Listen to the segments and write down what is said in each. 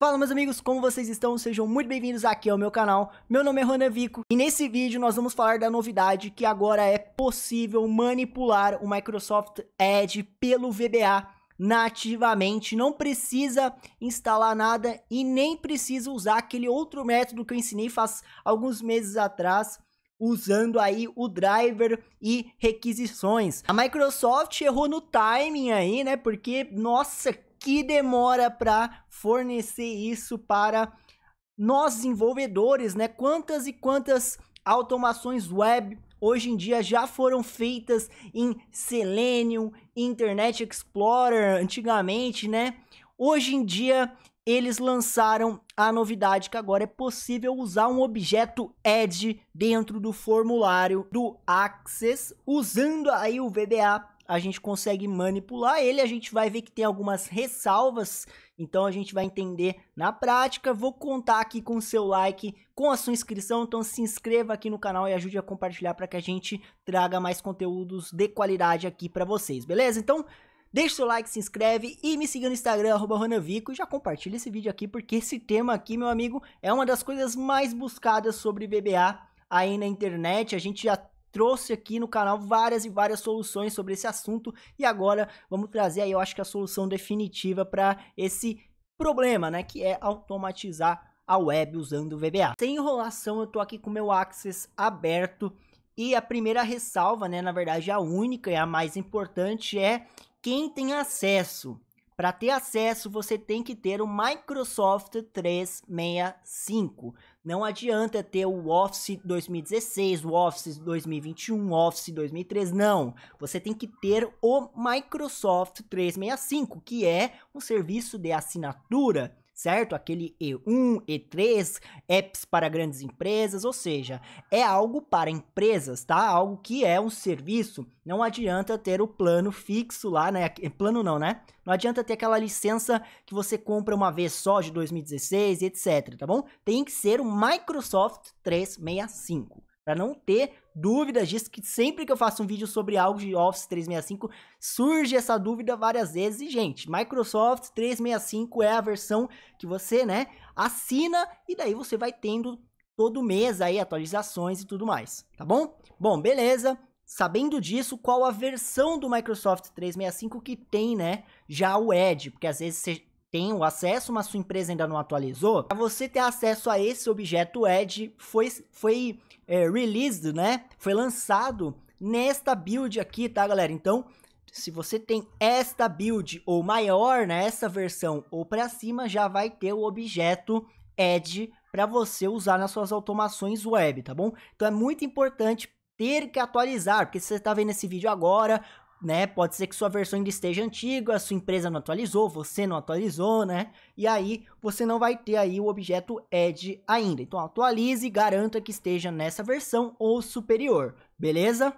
Fala meus amigos, como vocês estão? Sejam muito bem-vindos aqui ao meu canal. Meu nome é Rona Vico e nesse vídeo nós vamos falar da novidade que agora é possível manipular o Microsoft Edge pelo VBA nativamente. Não precisa instalar nada e nem precisa usar aquele outro método que eu ensinei faz alguns meses atrás usando aí o driver e requisições. A Microsoft errou no timing aí, né? Porque, nossa, que demora para fornecer isso para nós desenvolvedores, né? Quantas e quantas automações web hoje em dia já foram feitas em Selenium, Internet Explorer, antigamente, né? Hoje em dia eles lançaram a novidade que agora é possível usar um objeto Edge dentro do formulário do Access usando aí o VBA a gente consegue manipular ele, a gente vai ver que tem algumas ressalvas, então a gente vai entender na prática. Vou contar aqui com o seu like, com a sua inscrição, então se inscreva aqui no canal e ajude a compartilhar para que a gente traga mais conteúdos de qualidade aqui para vocês, beleza? Então, Deixe seu like, se inscreve e me siga no Instagram, arroba Ronavico. Já compartilha esse vídeo aqui, porque esse tema aqui, meu amigo, é uma das coisas mais buscadas sobre BBA aí na internet. A gente já trouxe aqui no canal várias e várias soluções sobre esse assunto e agora vamos trazer aí, eu acho que a solução definitiva para esse problema, né, que é automatizar a web usando o VBA. Sem enrolação, eu tô aqui com meu Access aberto e a primeira ressalva, né, na verdade a única e a mais importante é quem tem acesso. Para ter acesso, você tem que ter o Microsoft 365. Não adianta ter o Office 2016, o Office 2021, o Office 2003, não. Você tem que ter o Microsoft 365, que é um serviço de assinatura certo? Aquele E1, E3, apps para grandes empresas, ou seja, é algo para empresas, tá? Algo que é um serviço. Não adianta ter o plano fixo lá, né? Eh, plano não, né? Não adianta ter aquela licença que você compra uma vez só de 2016, etc, tá bom? Tem que ser o Microsoft 365 para não ter dúvidas disso, que sempre que eu faço um vídeo sobre algo de Office 365, surge essa dúvida várias vezes. E, gente, Microsoft 365 é a versão que você, né, assina e daí você vai tendo todo mês aí atualizações e tudo mais, tá bom? Bom, beleza. Sabendo disso, qual a versão do Microsoft 365 que tem, né, já o Edge, porque às vezes você tem o acesso, mas sua empresa ainda não atualizou, para você ter acesso a esse objeto Edge, foi, foi é, released, né? Foi lançado nesta build aqui, tá, galera? Então, se você tem esta build ou maior, né, essa versão ou para cima, já vai ter o objeto Edge para você usar nas suas automações web, tá bom? Então é muito importante ter que atualizar, porque se você está vendo esse vídeo agora, né? Pode ser que sua versão ainda esteja antiga, sua empresa não atualizou, você não atualizou, né? E aí você não vai ter aí o objeto Edge ainda. Então atualize e garanta que esteja nessa versão ou superior, beleza?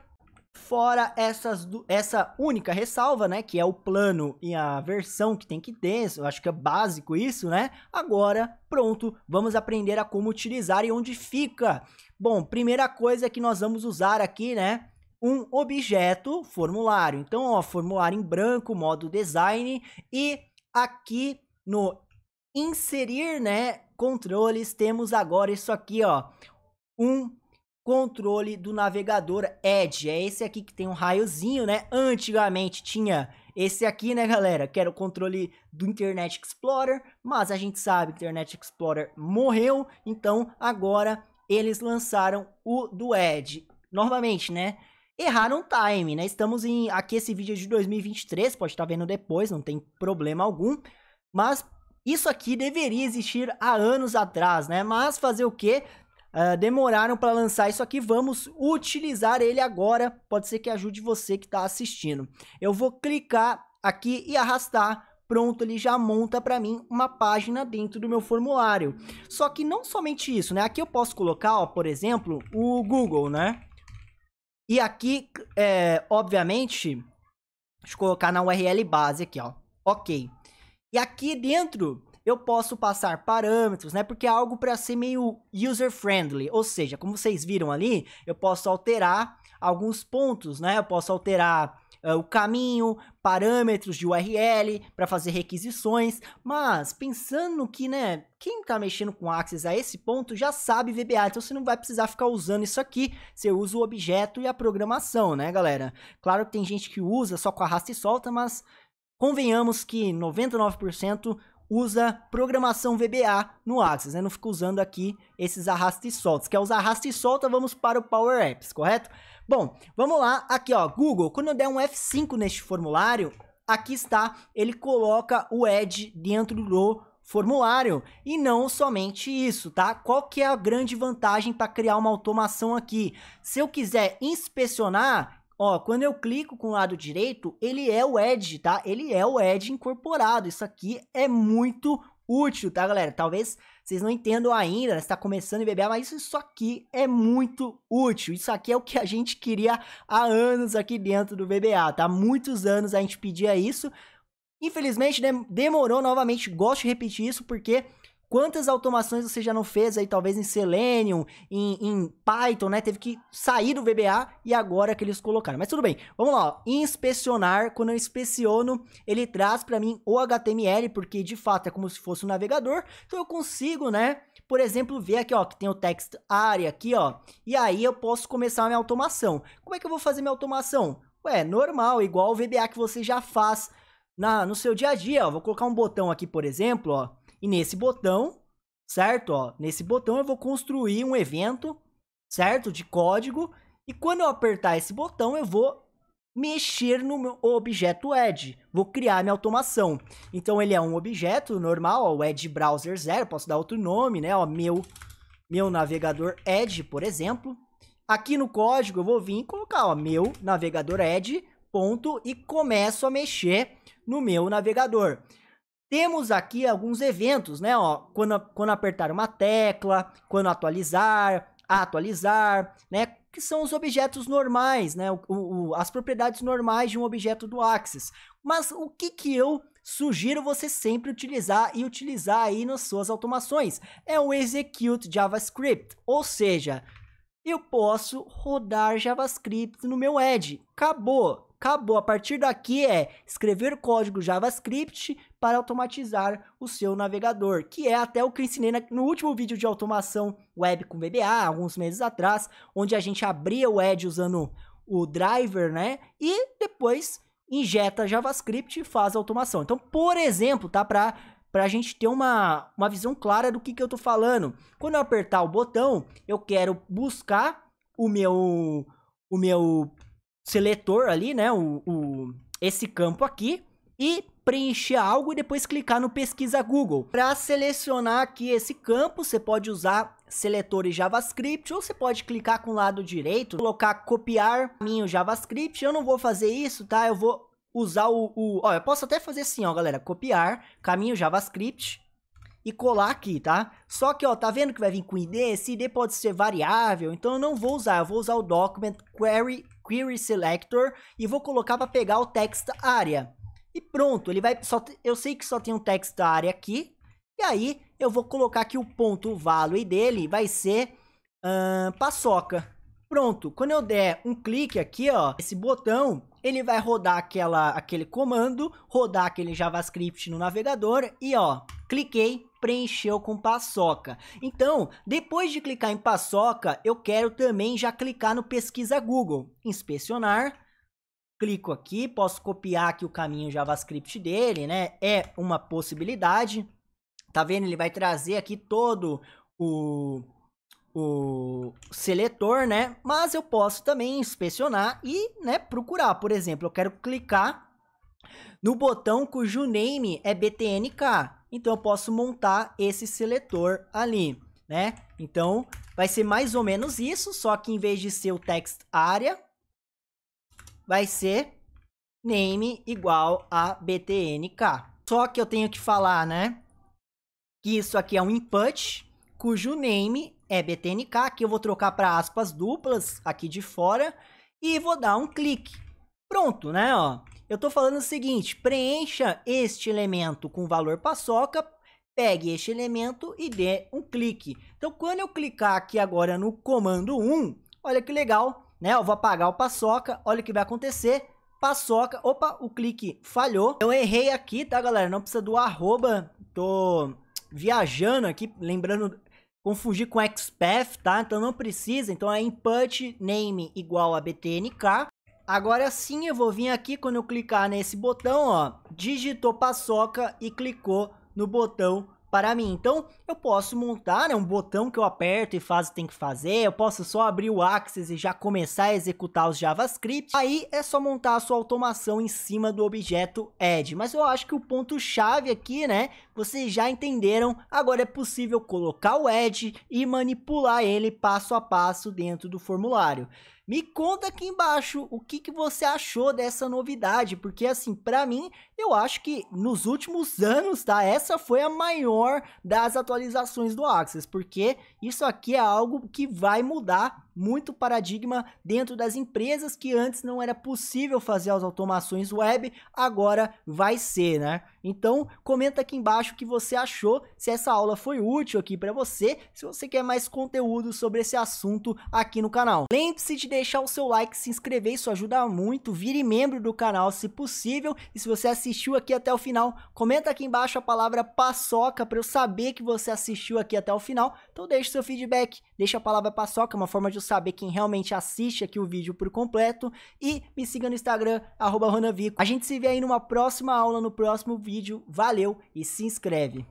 Fora essas, essa única ressalva, né, que é o plano e a versão que tem que ter, eu acho que é básico isso, né? Agora, pronto, vamos aprender a como utilizar e onde fica. Bom, primeira coisa que nós vamos usar aqui, né, um objeto formulário. Então, ó, formulário em branco, modo design e aqui no inserir, né, controles, temos agora isso aqui, ó, um controle do navegador Edge. É esse aqui que tem um raiozinho, né? Antigamente tinha esse aqui, né, galera? Que era o controle do Internet Explorer, mas a gente sabe que o Internet Explorer morreu, então agora eles lançaram o do Edge. Novamente, né? erraram o time, né? Estamos em. Aqui esse vídeo é de 2023, pode estar tá vendo depois, não tem problema algum. Mas isso aqui deveria existir há anos atrás, né? Mas fazer o quê? Uh, demoraram para lançar isso aqui, vamos utilizar ele agora. Pode ser que ajude você que está assistindo. Eu vou clicar aqui e arrastar. Pronto, ele já monta para mim uma página dentro do meu formulário. Só que não somente isso, né? Aqui eu posso colocar, ó, por exemplo, o Google, né? E aqui, é, obviamente, deixa eu colocar na URL base aqui, ó. Ok. E aqui dentro eu posso passar parâmetros, né? Porque é algo para ser meio user-friendly. Ou seja, como vocês viram ali, eu posso alterar alguns pontos, né? Eu posso alterar uh, o caminho, parâmetros de URL para fazer requisições, mas pensando que, né, quem está mexendo com Axis a esse ponto já sabe VBA, então você não vai precisar ficar usando isso aqui, você usa o objeto e a programação, né, galera? Claro que tem gente que usa só com arrasta e solta, mas convenhamos que 99% usa programação VBA no Axis, né? Não fica usando aqui esses arrasta e soltas. Quer usar arrasta e solta, vamos para o Power Apps, correto? Bom, vamos lá. Aqui, ó, Google, quando eu der um F5 neste formulário, aqui está, ele coloca o Edge dentro do formulário. E não somente isso, tá? Qual que é a grande vantagem para criar uma automação aqui? Se eu quiser inspecionar, ó, quando eu clico com o lado direito, ele é o Edge, tá? Ele é o Edge incorporado. Isso aqui é muito útil, tá, galera? Talvez vocês não entendam ainda, né? Você tá começando em BBA, mas isso aqui é muito útil. Isso aqui é o que a gente queria há anos aqui dentro do BBA, tá? Muitos anos a gente pedia isso. Infelizmente, né, demorou novamente. Gosto de repetir isso porque Quantas automações você já não fez aí, talvez em Selenium, em, em Python, né? Teve que sair do VBA e agora que eles colocaram. Mas tudo bem, vamos lá, ó. inspecionar. Quando eu inspeciono, ele traz para mim o HTML, porque de fato é como se fosse um navegador. Então eu consigo, né? por exemplo, ver aqui, ó, que tem o text área aqui, ó, e aí eu posso começar a minha automação. Como é que eu vou fazer minha automação? Ué, normal, igual o VBA que você já faz na, no seu dia a dia, ó. Vou colocar um botão aqui, por exemplo, ó, e nesse botão, certo? Ó, nesse botão eu vou construir um evento, certo? De código. E quando eu apertar esse botão, eu vou mexer no meu objeto Edge. Vou criar minha automação. Então ele é um objeto normal, ó, o Edge Browser 0, posso dar outro nome, né? Ó, meu, meu navegador Edge, por exemplo. Aqui no código eu vou vir e colocar, ó, meu navegador Edge, ponto, e começo a mexer no meu navegador. Temos aqui alguns eventos, né? Ó, quando, quando apertar uma tecla, quando atualizar, atualizar, né? Que são os objetos normais, né? O, o, as propriedades normais de um objeto do Axis. Mas o que, que eu sugiro você sempre utilizar e utilizar aí nas suas automações. É o Execute JavaScript, ou seja, eu posso rodar JavaScript no meu Edge. Acabou. Acabou. A partir daqui é escrever código JavaScript para automatizar o seu navegador, que é até o que eu ensinei no último vídeo de automação web com BBA, alguns meses atrás, onde a gente abria o Edge usando o driver, né? E depois injeta JavaScript e faz a automação. Então, por exemplo, tá para para a gente ter uma, uma visão clara do que, que eu tô falando. Quando eu apertar o botão, eu quero buscar o meu o meu seletor ali, né? O, o, esse campo aqui. E preencher algo e depois clicar no pesquisa Google. Para selecionar aqui esse campo, você pode usar seletores JavaScript ou você pode clicar com o lado direito, colocar copiar caminho JavaScript. Eu não vou fazer isso, tá? Eu vou usar o, o... Ó, eu posso até fazer assim, ó, galera. Copiar caminho JavaScript e colar aqui, tá? Só que, ó, tá vendo que vai vir com ID? Esse ID pode ser variável, então eu não vou usar. Eu vou usar o document query query selector e vou colocar para pegar o text area. E pronto, ele vai só eu sei que só tem um text area aqui. E aí eu vou colocar que o ponto value dele vai ser hum, paçoca. Pronto, quando eu der um clique aqui, ó, esse botão, ele vai rodar aquela, aquele comando, rodar aquele JavaScript no navegador e ó, cliquei, preencheu com paçoca. Então, depois de clicar em paçoca, eu quero também já clicar no pesquisa Google, inspecionar, clico aqui, posso copiar aqui o caminho JavaScript dele, né? É uma possibilidade. Tá vendo? Ele vai trazer aqui todo o o seletor, né? Mas eu posso também inspecionar e, né, procurar. Por exemplo, eu quero clicar no botão cujo name é BTNK. Então eu posso montar esse seletor ali, né? Então vai ser mais ou menos isso, só que em vez de ser o text area, vai ser name igual a btnk. Só que eu tenho que falar, né? Que isso aqui é um input cujo name é btnk, que eu vou trocar para aspas duplas aqui de fora e vou dar um clique. Pronto, né, ó. Eu estou falando o seguinte: preencha este elemento com valor paçoca, pegue este elemento e dê um clique. Então, quando eu clicar aqui agora no comando 1, olha que legal, né? Eu vou apagar o paçoca, olha o que vai acontecer. Paçoca, opa, o clique falhou. Eu errei aqui, tá, galera? Não precisa do arroba, tô viajando aqui, lembrando, confundir com XPath, tá? Então não precisa, então é input name igual a btnk, Agora sim eu vou vir aqui quando eu clicar nesse botão, ó, digitou paçoca e clicou no botão para mim. Então eu posso montar né, um botão que eu aperto e faz o que tem que fazer, eu posso só abrir o Axis e já começar a executar os JavaScript. Aí é só montar a sua automação em cima do objeto Edge. Mas eu acho que o ponto-chave aqui, né, vocês já entenderam, agora é possível colocar o Edge e manipular ele passo a passo dentro do formulário. Me conta aqui embaixo o que, que você achou dessa novidade, porque assim, para mim, eu acho que nos últimos anos, tá? Essa foi a maior das atualizações do Axis, porque isso aqui é algo que vai mudar muito paradigma dentro das empresas que antes não era possível fazer as automações web, agora vai ser, né? Então, comenta aqui embaixo o que você achou, se essa aula foi útil aqui para você, se você quer mais conteúdo sobre esse assunto aqui no canal. Lembre-se de deixar o seu like, se inscrever, isso ajuda muito, vire membro do canal se possível, e se você assistiu aqui até o final, comenta aqui embaixo a palavra paçoca para eu saber que você assistiu aqui até o final, então deixe seu feedback, deixa a palavra paçoca, uma forma de eu saber quem realmente assiste aqui o vídeo por completo. E me siga no Instagram, Ronavico. A gente se vê aí numa próxima aula, no próximo vídeo. Valeu e se inscreve.